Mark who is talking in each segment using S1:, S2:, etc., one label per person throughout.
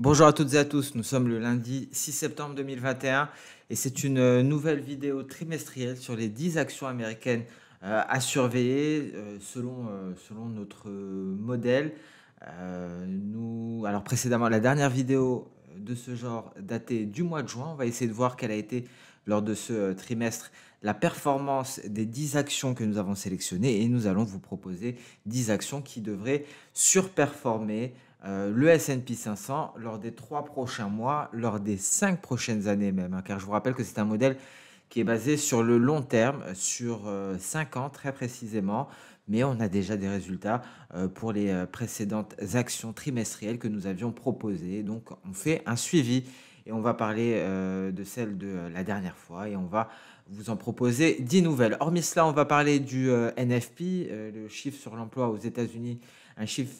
S1: Bonjour à toutes et à tous, nous sommes le lundi 6 septembre 2021 et c'est une euh, nouvelle vidéo trimestrielle sur les 10 actions américaines euh, à surveiller euh, selon, selon notre modèle. nous, alors précédemment, la dernière vidéo de ce genre datée du mois de juin, on va essayer de voir quelle a été lors de ce trimestre la performance des 10 actions que nous avons sélectionnées et nous allons vous proposer 10 actions qui devraient surperformer euh, le S&P 500 lors des trois prochains mois, lors des cinq prochaines années même, hein, car je vous rappelle que c'est un modèle qui est basé sur le long terme, sur euh, cinq ans très précisément, mais on a déjà des résultats euh, pour les précédentes actions trimestrielles que nous avions proposées. Donc on fait un suivi et on va parler de celle de la dernière fois et on va vous en proposer 10 nouvelles. Hormis cela, on va parler du NFP, le chiffre sur l'emploi aux États-Unis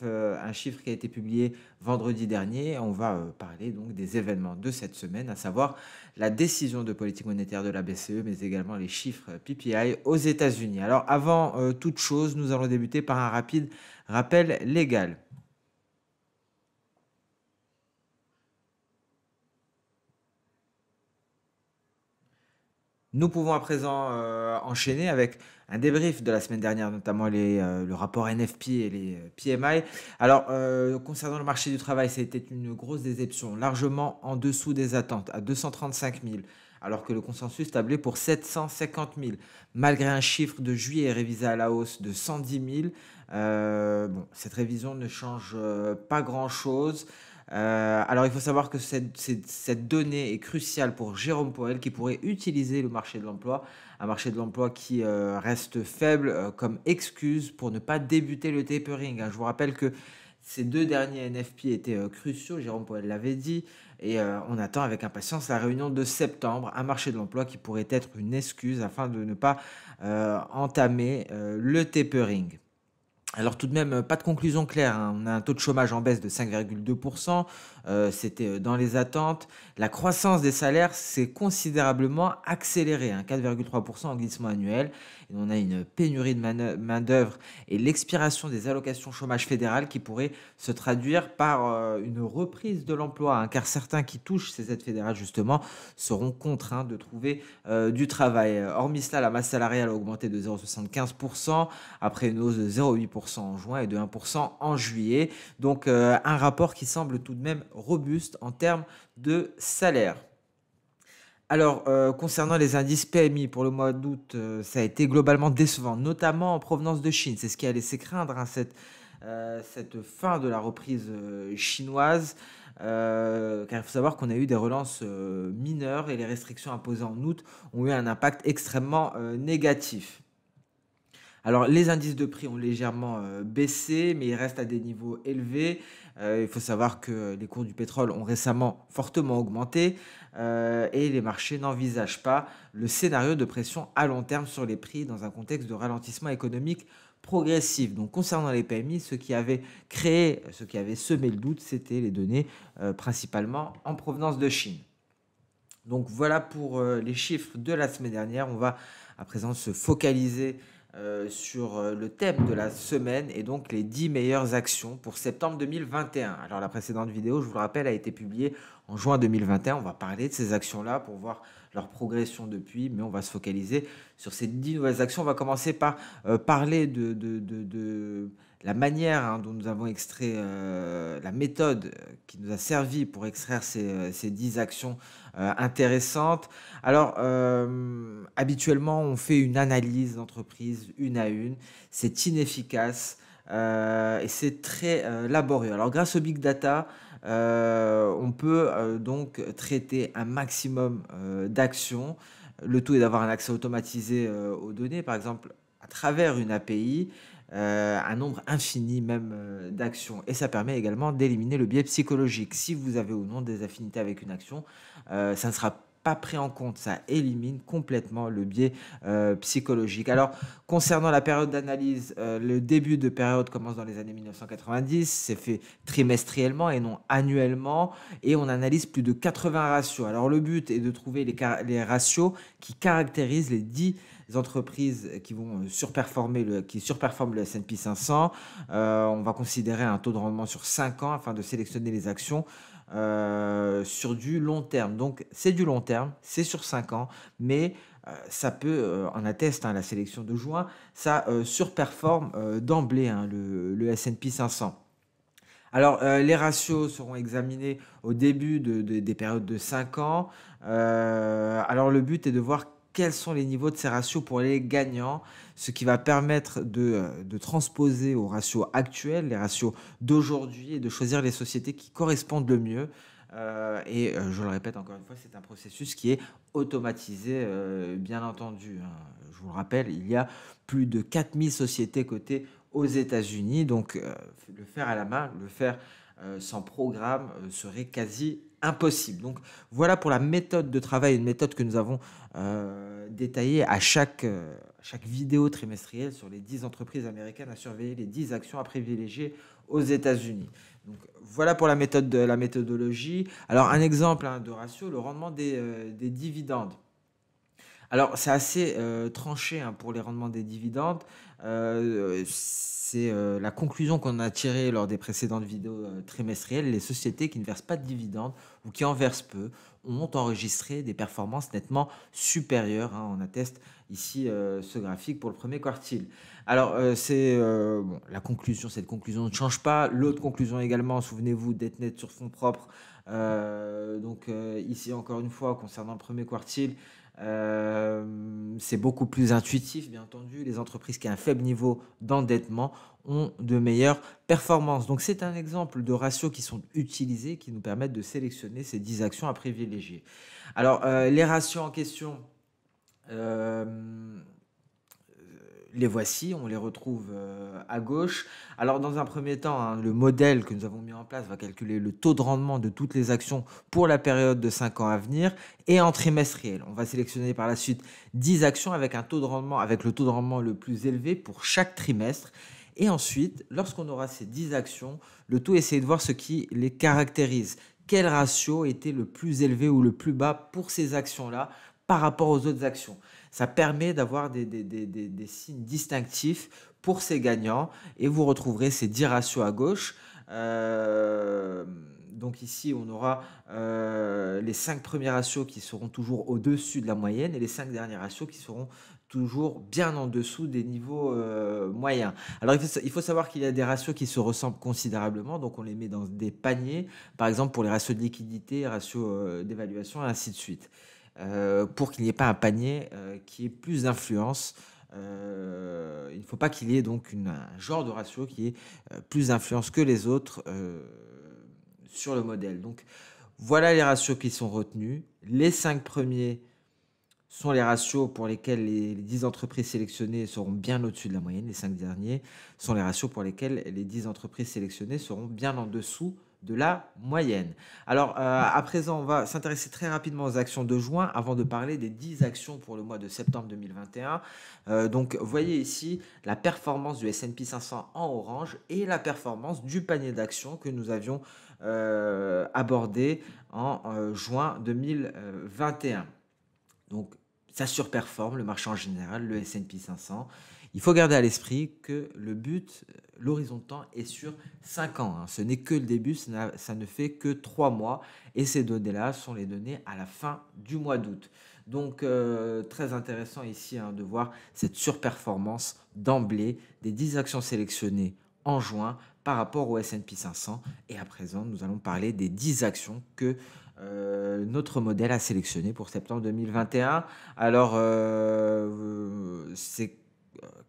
S1: euh, un chiffre, qui a été publié vendredi dernier. On va euh, parler donc des événements de cette semaine, à savoir la décision de politique monétaire de la BCE, mais également les chiffres PPI aux États-Unis. Alors avant euh, toute chose, nous allons débuter par un rapide rappel légal. Nous pouvons à présent euh, enchaîner avec un débrief de la semaine dernière, notamment les, euh, le rapport NFP et les euh, PMI. Alors, concernant le marché du travail, c'était une grosse déception, largement en dessous des attentes, à 235 000, alors que le consensus tablait pour 750 000, malgré un chiffre de juillet révisé à la hausse de 110 000. bon, cette révision ne change pas grand-chose. Euh, alors il faut savoir que cette, donnée est cruciale pour Jérôme Poel qui pourrait utiliser le marché de l'emploi, un marché de l'emploi qui euh, reste faible euh, comme excuse pour ne pas débuter le tapering. Hein. Je vous rappelle que ces deux derniers NFP étaient cruciaux, Jérôme Poel l'avait dit, et on attend avec impatience la réunion de septembre, un marché de l'emploi qui pourrait être une excuse afin de ne pas entamer le tapering. Alors tout de même, pas de conclusion claire. Hein. On a un taux de chômage en baisse de 5,2%, euh, c'était euh, dans les attentes. La croissance des salaires s'est considérablement accélérée, 4,3% hein, en glissement annuel. on a une pénurie de main-d'œuvre et l'expiration des allocations chômage fédérales qui pourrait se traduire par euh, une reprise de l'emploi, hein, car certains qui touchent ces aides fédérales justement seront contraints de trouver du travail. Hormis cela, la masse salariale a augmenté de 0,75% après une hausse de 0,8% en juin et de 1% en juillet. Donc euh, un rapport qui semble tout de même robuste en termes de salaire. Alors, euh, concernant les indices PMI pour le mois d'août, euh, ça a été globalement décevant, notamment en provenance de Chine. C'est ce qui a laissé craindre hein, cette, fin de la reprise chinoise. car il faut savoir qu'on a eu des relances mineures et les restrictions imposées en août ont eu un impact extrêmement négatif. Alors les indices de prix ont légèrement euh, baissé, mais ils restent à des niveaux élevés. Euh, il faut savoir que les cours du pétrole ont récemment fortement augmenté euh, et les marchés n'envisagent pas le scénario de pression à long terme sur les prix dans un contexte de ralentissement économique progressif. Donc concernant les PMI, ce qui avait créé, ce qui avait semé le doute, c'était les données principalement en provenance de Chine. Donc voilà pour les chiffres de la semaine dernière. On va à présent se focaliser euh, sur euh, le thème de la semaine et donc les 10 meilleures actions pour septembre 2021. Alors la précédente vidéo, je vous le rappelle, a été publiée en juin 2021. On va parler de ces actions-là pour voir leur progression depuis, mais on va se focaliser sur ces 10 nouvelles actions. On va commencer par euh, parler de la manière hein, dont nous avons extrait, euh, la méthode euh, qui nous a servi pour extraire ces, 10 euh, actions intéressantes. Alors, habituellement, on fait une analyse d'entreprise une à une. C'est inefficace et c'est très laborieux. Alors, grâce au big data, on peut donc traiter un maximum d'actions. Le tout est d'avoir un accès automatisé aux données, par exemple à travers une API. Euh, un nombre infini même euh, d'actions. Et ça permet également d'éliminer le biais psychologique. Si vous avez ou non des affinités avec une action, euh, ça ne sera pas pris en compte, ça élimine complètement le biais psychologique. Alors, concernant la période d'analyse, le début de période commence dans les années 1990, c'est fait trimestriellement et non annuellement, et on analyse plus de 80 ratios. Alors, le but est de trouver les, les ratios qui caractérisent les 10 les entreprises qui vont euh, surperformer le, qui surperforme le S&P 500. Euh, on va considérer un taux de rendement sur 5 ans afin de sélectionner les actions euh, sur du long terme. Donc c'est du long terme, c'est sur 5 ans, mais ça peut, en atteste hein, la sélection de juin, ça surperforme d'emblée hein, le, le S&P 500. Alors, les ratios seront examinés au début des périodes de 5 ans. alors, le but est de voir quels sont les niveaux de ces ratios pour les gagnants, ce qui va permettre euh, de, transposer aux ratios actuels, les ratios d'aujourd'hui, et de choisir les sociétés qui correspondent le mieux. Euh, et euh, je le répète encore une fois, c'est un processus qui est automatisé, bien entendu. Hein. Je vous le rappelle, il y a plus de 4000 sociétés cotées aux États-Unis, donc le faire à la main, le faire sans programme serait quasi impossible. Donc voilà pour la méthode de travail, une méthode que nous avons euh, détaillée à chaque, euh, chaque vidéo trimestrielle sur les 10 entreprises américaines à surveiller, les 10 actions à privilégier aux États-Unis. Donc voilà pour la méthode de la méthodologie. Alors un exemple hein, de ratio, le rendement des euh, dividendes. Alors, c'est assez euh, tranché hein, pour les rendements des dividendes. Euh, c'est euh, la conclusion qu'on a tirée lors des précédentes vidéos trimestrielles. Les sociétés qui ne versent pas de dividendes ou qui en versent peu ont enregistré des performances nettement supérieures. Hein. On atteste ici ce graphique pour le premier quartile. Alors, c'est la conclusion. Cette conclusion ne change pas. L'autre conclusion également, souvenez-vous, d'être net sur fonds propres euh, donc euh, ici encore une fois concernant le premier quartile, euh, c'est beaucoup plus intuitif, bien entendu. Les entreprises qui ont un faible niveau d'endettement ont de meilleures performances. Donc c'est un exemple de ratios qui sont utilisés, qui nous permettent de sélectionner ces 10 actions à privilégier. Alors les ratios en question les voici, on les retrouve euh, à gauche. Alors dans un premier temps, hein, le modèle que nous avons mis en place va calculer le taux de rendement de toutes les actions pour la période de 5 ans à venir et en trimestriel. On va sélectionner par la suite 10 actions avec un taux de rendement avec le taux de rendement le plus élevé pour chaque trimestre. Et ensuite, lorsqu'on aura ces 10 actions, le taux essayer de voir ce qui les caractérise. Quel ratio était le plus élevé ou le plus bas pour ces actions-là par rapport aux autres actions. Ça permet d'avoir des, signes distinctifs pour ces gagnants et vous retrouverez ces 10 ratios à gauche. Euh, donc ici, on aura euh, les 5 premiers ratios qui seront toujours au-dessus de la moyenne et les 5 derniers ratios qui seront toujours bien en dessous des niveaux euh, moyens. Alors il faut, il faut savoir qu'il y a des ratios qui se ressemblent considérablement, donc on les met dans des paniers, par exemple pour les ratios de liquidité, ratios d'évaluation, et ainsi de suite. Euh, pour qu'il n'y ait pas un panier euh, qui ait plus d'influence euh, il ne faut pas qu'il y ait donc un genre de ratio qui ait plus d'influence que les autres sur le modèle. Donc voilà les ratios qui sont retenus. Les cinq premiers sont les ratios pour lesquels les, dix entreprises sélectionnées seront bien au-dessus de la moyenne. Les cinq derniers sont les ratios pour lesquels les 10 entreprises sélectionnées seront bien en dessous de la moyenne. Alors, euh, à présent, on va s'intéresser très rapidement aux actions de juin avant de parler des 10 actions pour le mois de septembre 2021. Euh, donc, voyez ici la performance du SP 500 en orange et la performance du panier d'actions que nous avions euh, abordé en juin 2021. Donc, ça surperforme le marché en général, le SP 500. Il faut garder à l'esprit que le but, l'horizon de temps est sur 5 ans. Hein. Ce n'est que le début, ça ne fait que 3 mois. Et ces données-là sont les données à la fin du mois d'août. Donc euh, très intéressant ici hein, de voir cette surperformance d'emblée des 10 actions sélectionnées en juin par rapport au SP 500. Et à présent, nous allons parler des 10 actions que euh, notre modèle a sélectionnées pour septembre 2021. Alors, euh, c'est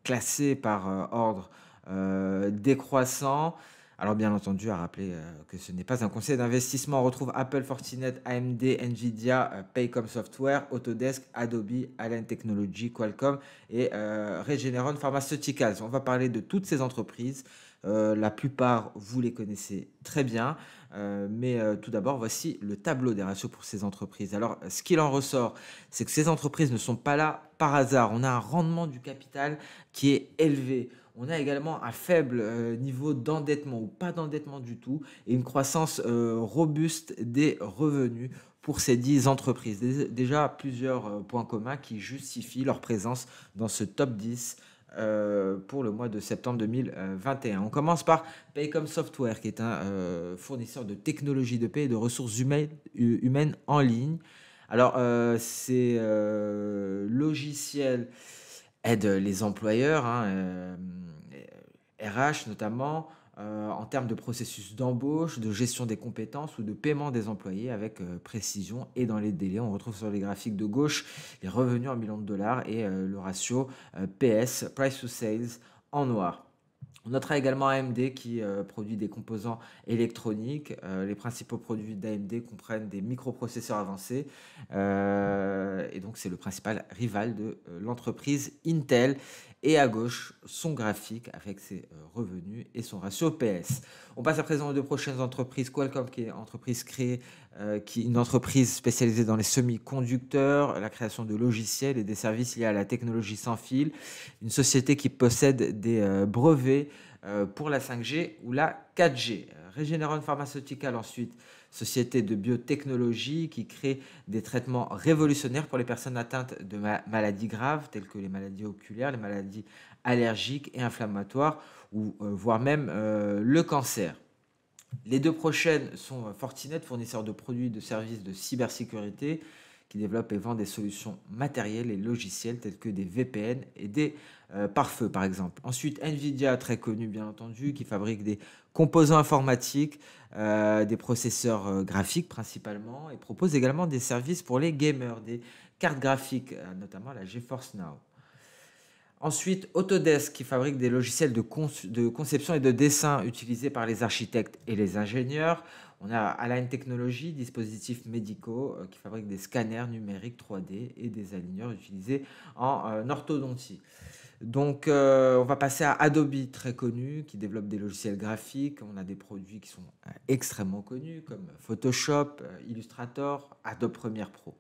S1: classés par euh, ordre euh, décroissant. Alors bien entendu, à rappeler euh, que ce n'est pas un conseil d'investissement. On retrouve Apple, Fortinet, AMD, Nvidia, Paycom Software, Autodesk, Adobe, Allen Technology, Qualcomm et Regeneron Pharmaceuticals. On va parler de toutes ces entreprises. la plupart, vous les connaissez très bien. mais tout d'abord, voici le tableau des ratios pour ces entreprises. Alors, ce qu'il en ressort, c'est que ces entreprises ne sont pas là par hasard. On a un rendement du capital qui est élevé. On a également un faible euh, niveau d'endettement ou pas d'endettement du tout et une croissance euh, robuste des revenus pour ces 10 entreprises. Déjà plusieurs euh, points communs qui justifient leur présence dans ce top 10 pour le mois de septembre 2021. On commence par Paycom Software, qui est un fournisseur de technologies de paie et de ressources humaines en ligne. Alors, euh, ces euh, logiciels aident les employeurs, RH hein, euh, notamment, en termes de processus d'embauche, de gestion des compétences ou de paiement des employés avec précision et dans les délais. On retrouve sur les graphiques de gauche les revenus en millions de dollars et le ratio PS, Price to Sales, en noir. On notera également AMD qui euh, produit des composants électroniques. Euh, les principaux produits d'AMD comprennent des microprocesseurs avancés. Euh, et donc c'est le principal rival de l'entreprise Intel et à gauche son graphique avec ses euh, revenus et son ratio PS. On passe à présent aux deux prochaines entreprises. Qualcomm qui est entreprise créée, euh, qui est une entreprise spécialisée dans les semi-conducteurs, la création de logiciels et des services liés à la technologie sans fil. Une société qui possède des euh, brevets pour la 5G ou la 4G. Regeneron Pharmaceutical ensuite société de biotechnologie qui crée des traitements révolutionnaires pour les personnes atteintes de maladies graves telles que les maladies oculaires, les maladies allergiques et inflammatoires, ou euh, voire même euh, le cancer. Les deux prochaines sont euh, Fortinet, fournisseur de produits et de services de cybersécurité, qui développe et vend des solutions matérielles et logicielles telles que des VPN et des pare-feux par exemple. Ensuite, Nvidia, très connu bien entendu, qui fabrique des composants informatiques euh, des processeurs euh, graphiques principalement, et propose également des services pour les gamers, des cartes graphiques, euh, notamment la GeForce Now. Ensuite, Autodesk qui fabrique des logiciels de, de, conception et de dessin utilisés par les architectes et les ingénieurs. On a Align Technology, dispositifs médicaux qui fabrique des scanners numériques 3D et des aligneurs utilisés en orthodontie. Donc, euh, on va passer à Adobe, très connu, qui développe des logiciels graphiques. On a des produits qui sont euh, extrêmement connus, comme Photoshop, euh, Illustrator, Adobe Premiere Pro.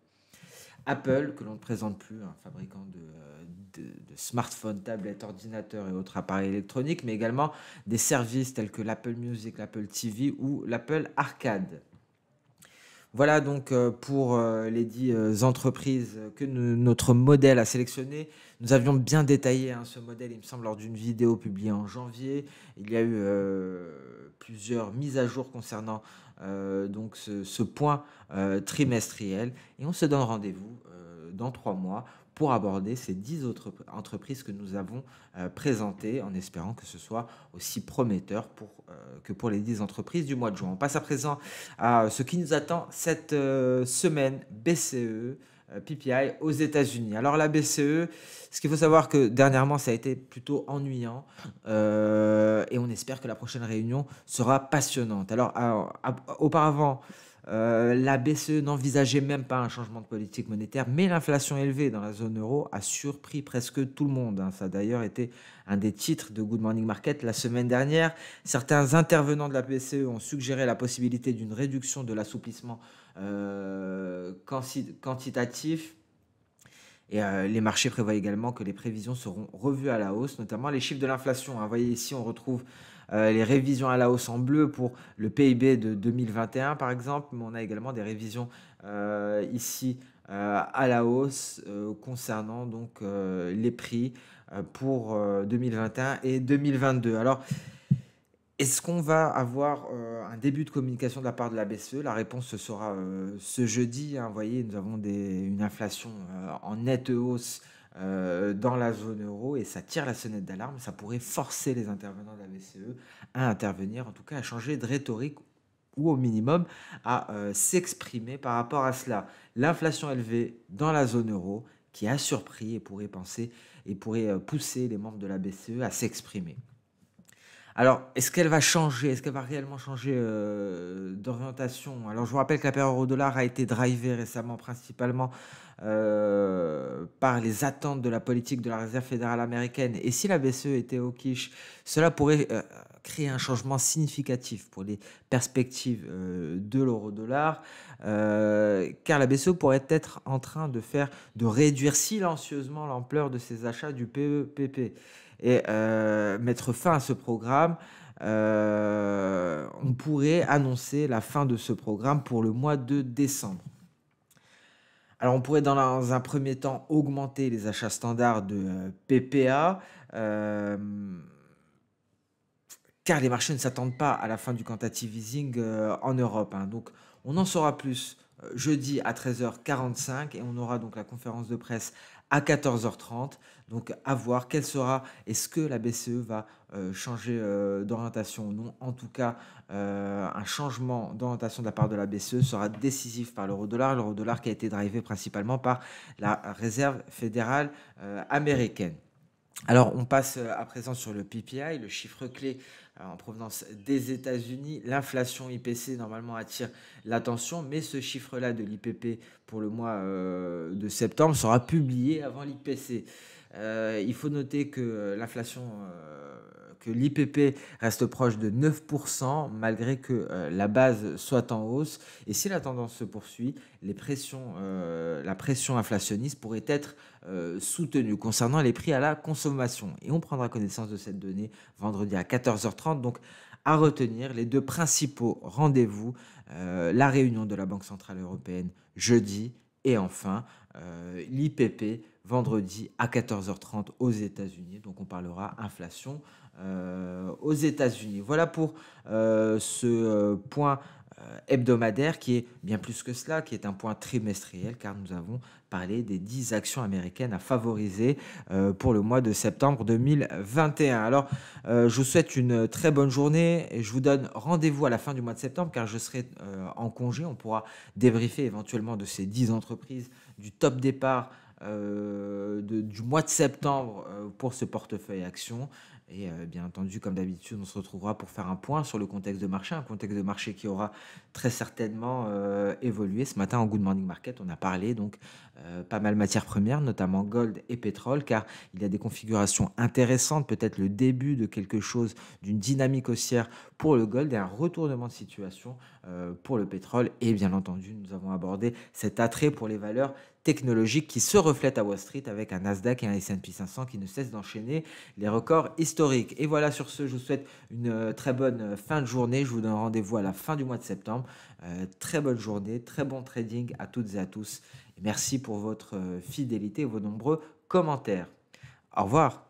S1: Apple, que l'on ne présente plus, un fabricant de, de, smartphones, tablettes, ordinateurs et autres appareils électroniques, mais également des services tels que l'Apple Music, l'Apple TV ou l'Apple Arcade. Voilà donc euh, pour euh, les dix euh, entreprises que notre modèle a sélectionné. Nous avions bien détaillé hein, ce modèle, il me semble, lors d'une vidéo publiée en janvier. Il y a eu plusieurs mises à jour concernant donc ce, point trimestriel. Et on se donne rendez-vous dans trois mois pour aborder ces dix autres entreprises que nous avons euh, présentées en espérant que ce soit aussi prometteur pour, euh, que pour les dix entreprises du mois de juin. On passe à présent à ce qui nous attend cette euh, semaine BCE. PPI aux États-Unis. Alors la BCE, ce qu'il faut savoir que dernièrement ça a été plutôt ennuyant et on espère que la prochaine réunion sera passionnante. Alors, auparavant, euh, la BCE n'envisageait même pas un changement de politique monétaire, mais l'inflation élevée dans la zone euro a surpris presque tout le monde. Hein. Ça a d'ailleurs été un des titres de Good Morning Market la semaine dernière. Certains intervenants de la BCE ont suggéré la possibilité d'une réduction de l'assouplissement euh, quantitatif. Et euh, les marchés prévoient également que les prévisions seront revues à la hausse, notamment les chiffres de l'inflation. Hein. Vous voyez ici, on retrouve euh, les révisions à la hausse en bleu pour le PIB de 2021 par exemple, mais on a également des révisions euh, ici euh, à la hausse concernant donc les prix pour 2021 et 2022. Alors est-ce qu'on va avoir un début de communication de la part de la BCE La réponse sera ce jeudi. Hein, vous voyez, nous avons une inflation en nette hausse euh, dans la zone euro et ça tire la sonnette d'alarme. Ça pourrait forcer les intervenants de la BCE à intervenir, en tout cas à changer de rhétorique ou au minimum à euh, s'exprimer par rapport à cela. L'inflation élevée dans la zone euro qui a surpris et pourrait penser et pourrait euh, pousser les membres de la BCE à s'exprimer. Alors, est-ce qu'elle va changer Est-ce qu'elle va réellement changer euh, d'orientation Alors, je vous rappelle que la paire euro dollar a été drivée récemment principalement euh, par les attentes de la politique de la Réserve fédérale américaine. Et si la BCE était au quiche, cela pourrait euh, créer un changement significatif pour les perspectives de l'euro-dollar, car la BCE pourrait être en train de faire de réduire silencieusement l'ampleur de ses achats du PEPP. E et euh, mettre fin à ce programme. Euh, on pourrait annoncer la fin de ce programme pour le mois de décembre. Alors on pourrait dans un premier temps augmenter les achats standards de euh, PPA, car les marchés ne s'attendent pas à la fin du quantitative easing en Europe. Hein. Donc on en saura plus jeudi à 13h45 et on aura donc la conférence de presse à 14h30. Donc à voir quelle sera, est-ce que la BCE va euh, changer euh, d'orientation ou non. En tout cas, euh, un changement d'orientation de la part de la BCE sera décisif par l'euro-dollar, l'euro-dollar qui a été drivé principalement par la Réserve fédérale américaine. Alors, on passe à présent sur le PPI, le chiffre clé en provenance des États-Unis. L'inflation IPC normalement attire l'attention, mais ce chiffre-là de l'IPP pour le mois de septembre sera publié avant l'IPC. Euh, il faut noter que euh, l'inflation, euh, que l'IPP reste proche de 9%, malgré que la base soit en hausse. Et si la tendance se poursuit, la pression inflationniste pourrait être soutenue concernant les prix à la consommation. Et on prendra connaissance de cette donnée vendredi à 14h30. Donc, à retenir les deux principaux rendez-vous, la réunion de la Banque Centrale Européenne jeudi et enfin l'IPP vendredi à 14h30 aux États-Unis. Donc on parlera inflation euh, aux États-Unis. Voilà pour euh, ce euh, point hebdomadaire qui est bien plus que cela, qui est un point trimestriel car nous avons parlé des 10 actions américaines à favoriser pour le mois de septembre 2021. Alors je vous souhaite une très bonne journée et je vous donne rendez-vous à la fin du mois de septembre car je serai en congé. On pourra débriefer éventuellement de ces 10 entreprises, du top départ euh, du mois de septembre euh, pour ce portefeuille action. Et euh, bien entendu, comme d'habitude, on se retrouvera pour faire un point sur le contexte de marché, un contexte de marché qui aura très certainement évolué. Ce matin, en Good Morning Market, on a parlé donc pas mal matières premières, notamment gold et pétrole, car il y a des configurations intéressantes, peut-être le début de quelque chose, d'une dynamique haussière pour le gold et un retournement de situation pour le pétrole. Et bien entendu, nous avons abordé cet attrait pour les valeurs technologique qui se reflète à Wall Street avec un Nasdaq et un S&P 500 qui ne cessent d'enchaîner les records historiques. Et voilà, sur ce, je vous souhaite une euh, très bonne euh, fin de journée. Je vous donne rendez-vous à la fin du mois de septembre. Euh, très bonne journée, très bon trading à toutes et à tous. merci pour votre fidélité et vos nombreux commentaires. Au revoir.